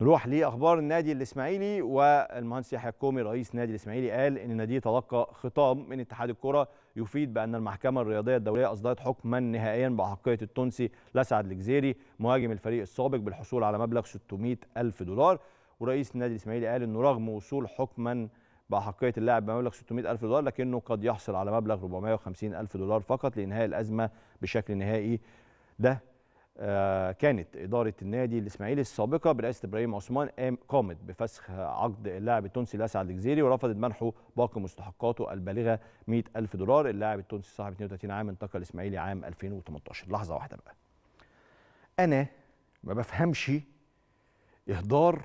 نروح لاخبار النادي الاسماعيلي والمهندس يحيى الكومي رئيس نادي الاسماعيلي قال ان النادي تلقى خطاب من اتحاد الكره يفيد بان المحكمه الرياضيه الدوليه اصدرت حكما نهائيا باحقيه التونسي لسعد الجزيري مهاجم الفريق السابق بالحصول على مبلغ 600 الف دولار ورئيس النادي الاسماعيلي قال انه رغم وصول حكما باحقيه اللاعب بمبلغ 600 الف دولار لكنه قد يحصل على مبلغ 450 الف دولار فقط لانهاء الازمه بشكل نهائي ده آه، كانت إدارة النادي الإسماعيلي السابقة برئاسة إبراهيم عثمان قامت بفسخ عقد اللاعب التونسي لأسعد الجزيري ورفضت منحه باقي مستحقاته البالغة 100 ألف دولار اللاعب التونسي صاحب 32 عام انتقل الإسماعيلي عام 2018 لحظة واحدة بقى أنا ما بفهمش إهدار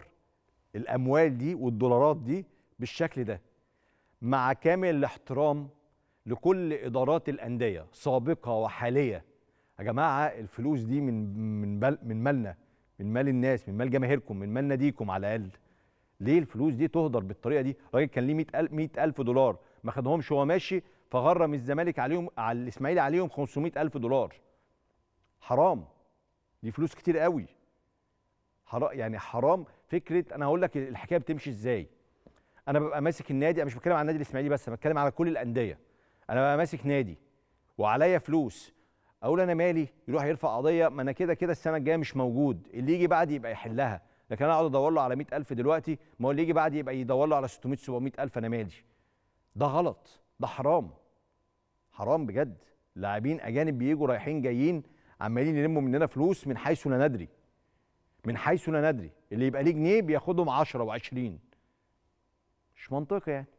الأموال دي والدولارات دي بالشكل ده مع كامل الاحترام لكل إدارات الأندية سابقة وحالية يا جماعه الفلوس دي من من بل من مالنا من مال الناس من مال جماهيركم من مال ناديكم على الاقل ليه الفلوس دي تهدر بالطريقه دي الراجل كان ليه 100000 100000 دولار ما خدهمش وهو ماشي فغرم الزمالك عليهم على الاسماعيلي عليهم 500000 دولار حرام دي فلوس كتير قوي حرام يعني حرام فكره انا هقول لك الحكايه بتمشي ازاي انا ببقى ماسك النادي انا مش بتكلم على النادي الاسماعيلي بس انا بتكلم على كل الانديه انا ببقى ماسك نادي وعليا فلوس اقول انا مالي يروح يرفع قضيه ما انا كده كده السنه الجايه مش موجود اللي يجي بعدي يبقى يحلها لكن انا اقعد ادور له على 100000 دلوقتي ما هو اللي يجي بعدي يبقى يدور له على 600 700000 انا مالي ده غلط ده حرام حرام بجد لاعبين اجانب بييجوا رايحين جايين عمالين يلموا مننا فلوس من حيث لا ندري من حيث لا ندري اللي يبقى ليه جنيه بياخدهم 10 و20 مش منطقي يعني